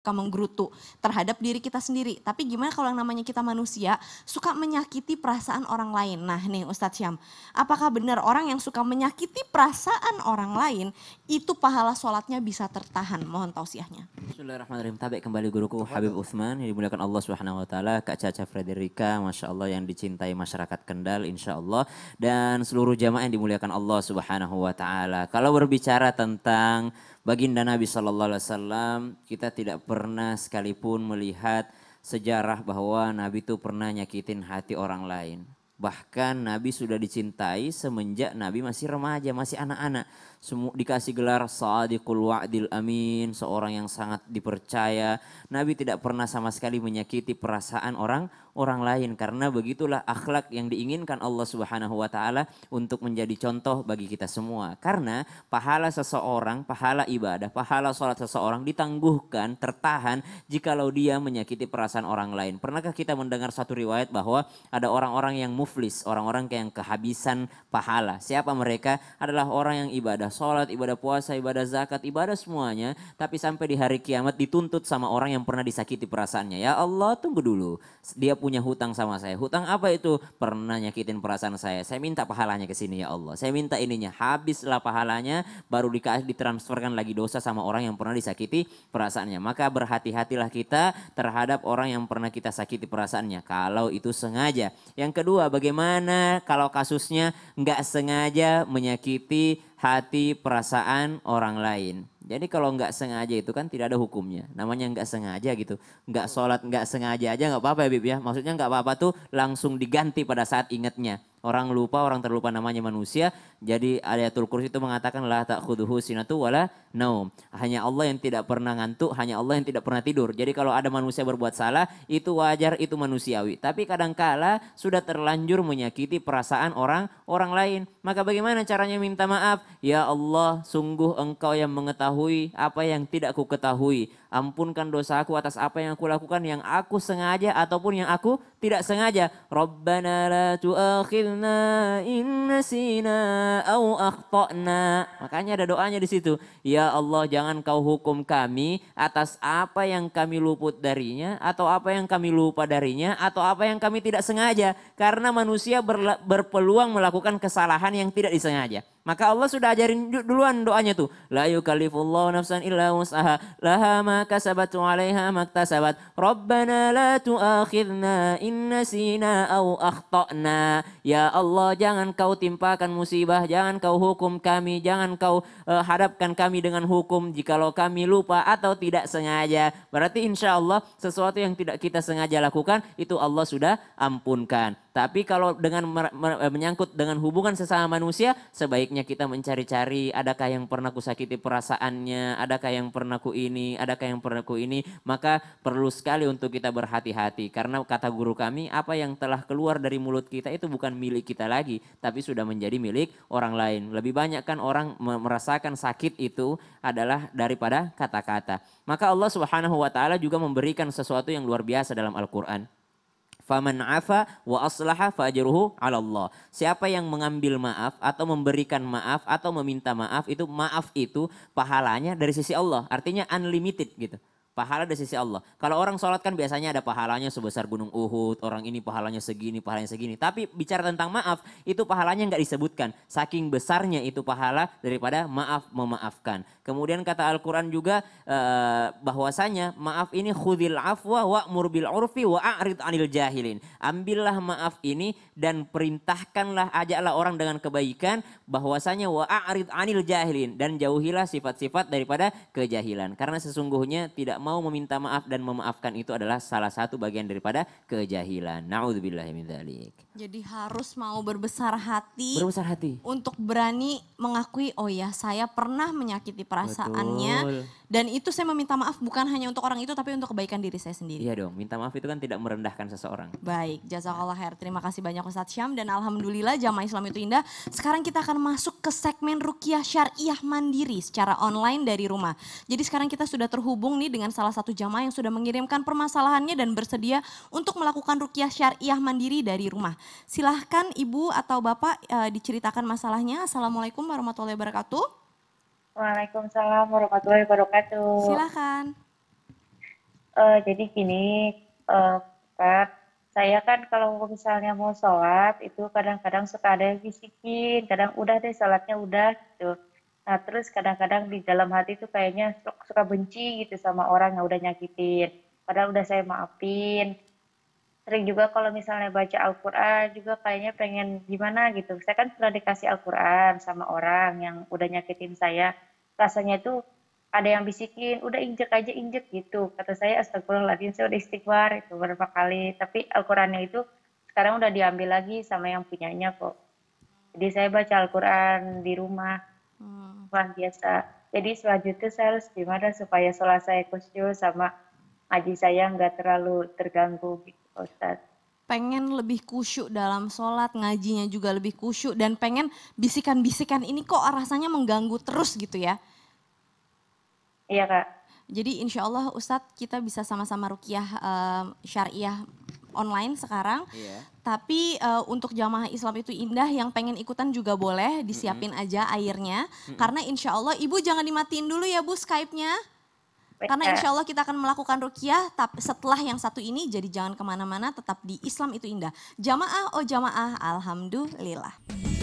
suka menggerutu terhadap diri kita sendiri. Tapi gimana kalau yang namanya kita manusia suka menyakiti perasaan orang lain? Nah nih Ustadz Syam, apakah benar orang yang suka menyakiti perasaan orang lain itu pahala sholatnya bisa tertahan? Mohon tausiahnya. Bismillahirrahmanirrahim. Tapi kembali guruku Habib Utsman yang dimuliakan Allah Subhanahu wa taala, Kak Caca Frederika, Masya Allah yang dicintai masyarakat Kendal insya Allah dan seluruh jamaah yang dimuliakan Allah Subhanahu wa taala. Kalau berbicara tentang baginda Nabi sallallahu alaihi wasallam, kita tidak pernah sekalipun melihat sejarah bahwa Nabi itu pernah nyakitin hati orang lain. Bahkan Nabi sudah dicintai semenjak Nabi masih remaja, masih anak-anak. Semua dikasih gelar Sadiqul Wa'dil Amin, seorang yang sangat dipercaya. Nabi tidak pernah sama sekali menyakiti perasaan orang orang lain karena begitulah akhlak yang diinginkan Allah Subhanahu wa taala untuk menjadi contoh bagi kita semua. Karena pahala seseorang, pahala ibadah, pahala sholat seseorang ditangguhkan, tertahan jikalau dia menyakiti perasaan orang lain. Pernahkah kita mendengar satu riwayat bahwa ada orang-orang yang muflis, orang-orang yang kehabisan pahala. Siapa mereka? Adalah orang yang ibadah sholat, ibadah puasa, ibadah zakat, ibadah semuanya. Tapi sampai di hari kiamat dituntut sama orang yang pernah disakiti perasaannya. Ya Allah tunggu dulu. Dia punya hutang sama saya. Hutang apa itu? Pernah nyakitin perasaan saya. Saya minta pahalanya ke sini ya Allah. Saya minta ininya. Habislah pahalanya baru dikasih ditransferkan lagi dosa sama orang yang pernah disakiti perasaannya. Maka berhati-hatilah kita terhadap orang yang pernah kita sakiti perasaannya. Kalau itu sengaja. Yang kedua bagaimana kalau kasusnya nggak sengaja menyakiti hati, perasaan orang lain. Jadi kalau nggak sengaja itu kan tidak ada hukumnya. Namanya nggak sengaja gitu. Nggak sholat nggak sengaja aja nggak apa-apa ya Bib ya. Maksudnya nggak apa-apa tuh langsung diganti pada saat ingatnya. Orang lupa, orang terlupa namanya manusia. Jadi ayatul kursi itu mengatakan la ta'khuduhu sinatu wala naum. Hanya Allah yang tidak pernah ngantuk, hanya Allah yang tidak pernah tidur. Jadi kalau ada manusia berbuat salah, itu wajar, itu manusiawi. Tapi kadangkala sudah terlanjur menyakiti perasaan orang orang lain. Maka bagaimana caranya minta maaf? Ya Allah, sungguh engkau yang mengetahui apa yang tidak ku ketahui. Ampunkan dosaku atas apa yang aku lakukan yang aku sengaja ataupun yang aku tidak sengaja. Rabbana la tu'akhirna au akhtana. Makanya ada doanya di situ. Ya Allah jangan kau hukum kami atas apa yang kami luput darinya atau apa yang kami lupa darinya atau apa yang kami tidak sengaja. Karena manusia berpeluang melakukan kesalahan yang tidak disengaja. Maka Allah sudah ajarin duluan doanya tuh. La yukallifullahu nafsan illa wus'aha. Laha ma kasabat wa 'alaiha maktasabat. Rabbana la tu'akhidna in nasina aw akhtana. Ya Allah, jangan kau timpakan musibah, jangan kau hukum kami, jangan kau uh, hadapkan kami dengan hukum jikalau kami lupa atau tidak sengaja. Berarti insya Allah sesuatu yang tidak kita sengaja lakukan itu Allah sudah ampunkan. Tapi kalau dengan eh, menyangkut dengan hubungan sesama manusia, sebaiknya kita mencari-cari adakah yang pernah ku sakiti perasaannya, adakah yang pernah ku ini, adakah yang pernah ku ini, maka perlu sekali untuk kita berhati-hati karena kata guru kami apa yang telah keluar dari mulut kita itu bukan milik kita lagi, tapi sudah menjadi milik orang lain. Lebih banyak kan orang merasakan sakit itu adalah daripada kata-kata. Maka Allah Subhanahu wa taala juga memberikan sesuatu yang luar biasa dalam Al-Qur'an Faman afa wa aslaha fajruhu ala Allah. Siapa yang mengambil maaf atau memberikan maaf atau meminta maaf itu maaf itu pahalanya dari sisi Allah. Artinya unlimited gitu. Pahala dari sisi Allah. Kalau orang sholat kan biasanya ada pahalanya sebesar gunung Uhud, orang ini pahalanya segini, pahalanya segini. Tapi bicara tentang maaf, itu pahalanya nggak disebutkan. Saking besarnya itu pahala daripada maaf memaafkan. Kemudian kata Al-Quran juga eh, bahwasanya maaf ini khudil afwa wa murbil urfi wa a'rid anil jahilin. Ambillah maaf ini dan perintahkanlah, ajaklah orang dengan kebaikan bahwasanya wa a'rid anil jahilin. Dan jauhilah sifat-sifat daripada kejahilan. Karena sesungguhnya tidak mau meminta maaf dan memaafkan itu adalah salah satu bagian daripada kejahilan. Naudzubillahimindalik. Jadi harus mau berbesar hati. Berbesar hati. Untuk berani mengakui, oh ya saya pernah menyakiti perasaannya. Betul. Dan itu saya meminta maaf bukan hanya untuk orang itu tapi untuk kebaikan diri saya sendiri. Iya dong, minta maaf itu kan tidak merendahkan seseorang. Baik, jazakallah khair. Terima kasih banyak Ustadz Syam dan Alhamdulillah Jamaah Islam itu indah. Sekarang kita akan masuk ke segmen Rukiah Syariah Mandiri secara online dari rumah. Jadi sekarang kita sudah terhubung nih dengan dengan salah satu jamaah yang sudah mengirimkan permasalahannya dan bersedia untuk melakukan rukyah syariah mandiri dari rumah. Silahkan Ibu atau Bapak e, diceritakan masalahnya. Assalamualaikum warahmatullahi wabarakatuh. Waalaikumsalam warahmatullahi wabarakatuh. Silahkan. E, eh, jadi gini, e, Pak, saya kan kalau misalnya mau sholat itu kadang-kadang suka ada yang bisikin, kadang udah deh sholatnya udah gitu. Nah, terus kadang-kadang di dalam hati itu kayaknya suka benci gitu sama orang yang udah nyakitin. Padahal udah saya maafin. Sering juga kalau misalnya baca Al-Quran juga kayaknya pengen gimana gitu. Saya kan pernah dikasih Al-Quran sama orang yang udah nyakitin saya. Rasanya tuh ada yang bisikin, udah injek aja injek gitu. Kata saya astagfirullahaladzim, saya udah istighfar itu beberapa kali. Tapi Al-Qurannya itu sekarang udah diambil lagi sama yang punyanya kok. Jadi saya baca Al-Quran di rumah Hmm. Luar biasa. Jadi selanjutnya saya harus gimana supaya sholat saya khusyuk sama aji saya nggak terlalu terganggu gitu Ustaz. Pengen lebih khusyuk dalam sholat, ngajinya juga lebih khusyuk dan pengen bisikan-bisikan ini kok rasanya mengganggu terus gitu ya? Iya kak. Jadi insya Allah Ustadz kita bisa sama-sama rukiah uh, syariah online sekarang. Yeah. Tapi uh, untuk jamaah Islam itu indah, yang pengen ikutan juga boleh, disiapin mm -hmm. aja airnya. Mm -hmm. Karena insya Allah, Ibu jangan dimatiin dulu ya Bu Skype-nya. Karena eh. insya Allah kita akan melakukan rukiah tapi setelah yang satu ini, jadi jangan kemana mana tetap di Islam itu indah. Jamaah, oh jamaah, Alhamdulillah.